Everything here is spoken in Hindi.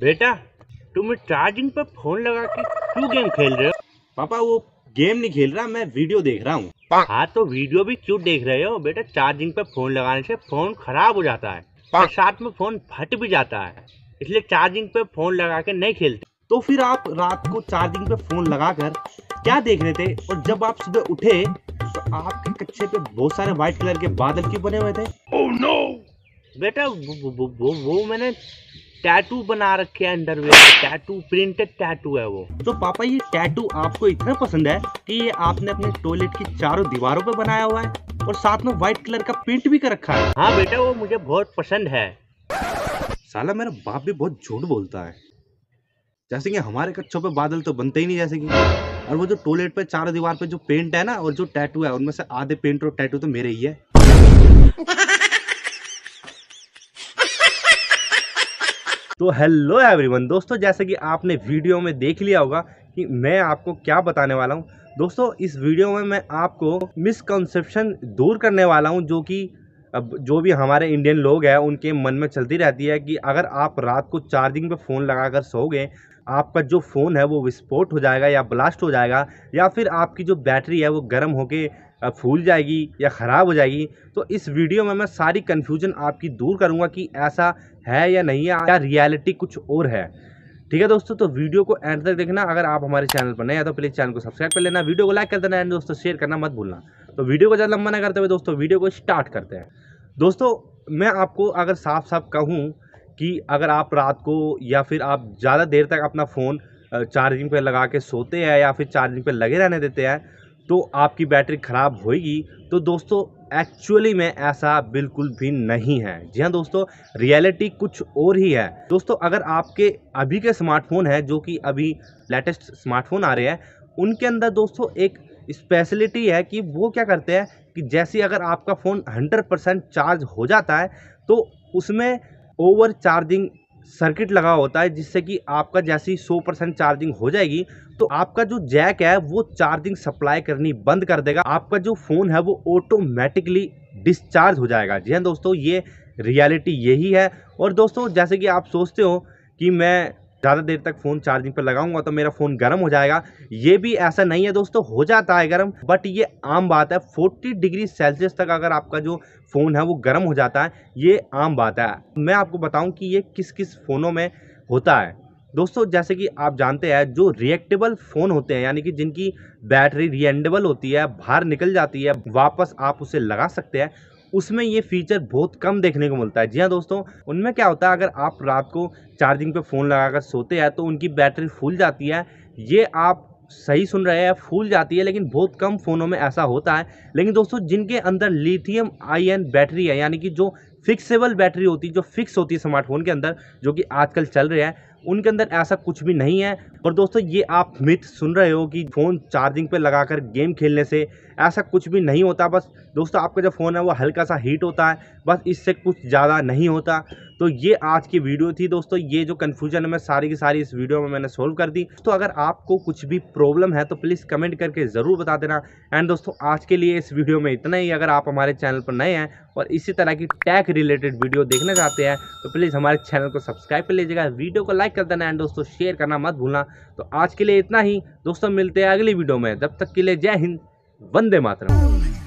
बेटा तुम चार्जिंग पर फोन लगा के क्यों गेम खेल रहे हो पापा वो गेम नहीं खेल रहा मैं वीडियो देख रहा हूँ हाँ तो वीडियो भी क्यों देख रहे हो बेटा चार्जिंग पर फोन लगाने से फोन खराब हो जाता है और साथ में फोन फट भी जाता है इसलिए चार्जिंग पे फोन लगा के नहीं खेलते तो फिर आप रात को चार्जिंग पे फोन लगाकर क्या देख रहे थे और जब आप सुबह उठे तो आपके कच्चे पे बहुत सारे व्हाइट कलर के बादल क्यों बने हुए थे oh, no! बेटा वो, वो, वो, मैंने टैटू बना रखे हैं अंडरवेयर टैटू प्रिंटेड टैटू है वो तो पापा ये टैटू आपको इतना पसंद है कि ये आपने अपने टॉयलेट की चारों दीवारों पे बनाया हुआ है और साथ में व्हाइट कलर का पेंट भी कर रखा है हाँ बेटा वो मुझे बहुत पसंद है साला मेरा बाप भी बहुत झूठ बोलता है जैसे कि हमारे कच्छों पे बादल तो बनते ही नहीं जैसे कि और वो जो टॉयलेट पे चारों दीवार पे जो पेंट है ना और जो टैटू है उनमें से आधे पेंट और टैटू तो मेरे ही है तो हेलो एवरीवन दोस्तों जैसे कि आपने वीडियो में देख लिया होगा कि मैं आपको क्या बताने वाला हूँ दोस्तों इस वीडियो में मैं आपको मिसकंसेप्शन दूर करने वाला हूँ जो कि अब जो भी हमारे इंडियन लोग हैं उनके मन में चलती रहती है कि अगर आप रात को चार्जिंग पे फ़ोन लगाकर गए आपका जो फ़ोन है वो विस्फोट हो जाएगा या ब्लास्ट हो जाएगा या फिर आपकी जो बैटरी है वो गर्म होके फूल जाएगी या ख़राब हो जाएगी तो इस वीडियो में मैं सारी कन्फ्यूजन आपकी दूर करूँगा कि ऐसा है या नहीं है या रियलिटी कुछ और है ठीक है दोस्तों तो वीडियो को एंड तक देखना अगर आप हमारे चैनल पर नए हैं तो प्लीज़ चैनल को सब्सक्राइब कर लेना वीडियो को लाइक कर देना एंड दोस्तों शेयर करना मत भूलना तो वीडियो को ज़्यादा लंबा ना करते हुए दोस्तों वीडियो को स्टार्ट करते हैं दोस्तों मैं आपको अगर साफ साफ कहूँ कि अगर आप रात को या फिर आप ज़्यादा देर तक अपना फ़ोन चार्जिंग पर लगा के सोते हैं या फिर चार्जिंग पर लगे रहने देते हैं तो आपकी बैटरी ख़राब होएगी तो दोस्तों एक्चुअली में ऐसा बिल्कुल भी नहीं है जी हाँ दोस्तों रियलिटी कुछ और ही है दोस्तों अगर आपके अभी के स्मार्टफोन हैं जो कि अभी लेटेस्ट स्मार्टफोन आ रहे हैं उनके अंदर दोस्तों एक स्पेशलिटी है कि वो क्या करते हैं कि जैसे अगर आपका फ़ोन 100 परसेंट चार्ज हो जाता है तो उसमें ओवर चार्जिंग सर्किट लगा होता है जिससे कि आपका जैसे ही सौ परसेंट चार्जिंग हो जाएगी तो आपका जो जैक है वो चार्जिंग सप्लाई करनी बंद कर देगा आपका जो फ़ोन है वो ऑटोमेटिकली डिस्चार्ज हो जाएगा जी हाँ दोस्तों ये रियलिटी यही है और दोस्तों जैसे कि आप सोचते हो कि मैं ज़्यादा देर तक फ़ोन चार्जिंग पर लगाऊंगा तो मेरा फ़ोन गर्म हो जाएगा ये भी ऐसा नहीं है दोस्तों हो जाता है गर्म बट ये आम बात है 40 डिग्री सेल्सियस तक अगर आपका जो फ़ोन है वो गर्म हो जाता है ये आम बात है मैं आपको बताऊं कि ये किस किस फ़ोनों में होता है दोस्तों जैसे कि आप जानते हैं जो रिएक्टेबल फ़ोन होते हैं यानी कि जिनकी बैटरी रिएंडेबल होती है बाहर निकल जाती है वापस आप उसे लगा सकते हैं उसमें ये फीचर बहुत कम देखने को मिलता है जी हाँ दोस्तों उनमें क्या होता है अगर आप रात को चार्जिंग पे फ़ोन लगाकर सोते हैं तो उनकी बैटरी फूल जाती है ये आप सही सुन रहे हैं फूल जाती है लेकिन बहुत कम फ़ोनों में ऐसा होता है लेकिन दोस्तों जिनके अंदर लिथियम आयन बैटरी है यानी कि जो फिक्सेबल बैटरी होती है जो फिक्स होती है स्मार्टफोन के अंदर जो कि आजकल चल रहे हैं उनके अंदर ऐसा कुछ भी नहीं है और दोस्तों ये आप मिथ सुन रहे हो कि फ़ोन चार्जिंग पे लगाकर गेम खेलने से ऐसा कुछ भी नहीं होता बस दोस्तों आपका जो फ़ोन है वो हल्का सा हीट होता है बस इससे कुछ ज़्यादा नहीं होता तो ये आज की वीडियो थी दोस्तों ये जो कन्फ्यूजन है मैं सारी की सारी इस वीडियो में मैंने सोल्व कर दी तो अगर आपको कुछ भी प्रॉब्लम है तो प्लीज़ कमेंट करके ज़रूर बता देना एंड दोस्तों आज के लिए इस वीडियो में इतना ही अगर आप हमारे चैनल पर नए हैं और इसी तरह की टैग रिलेटेड वीडियो देखना चाहते हैं तो प्लीज़ हमारे चैनल को सब्सक्राइब कर लीजिएगा वीडियो को लाइक कर देना एंड दोस्तों शेयर करना मत भूलना तो आज के लिए इतना ही दोस्तों मिलते हैं अगली वीडियो में जब तक के लिए जय हिंद वंदे मातरम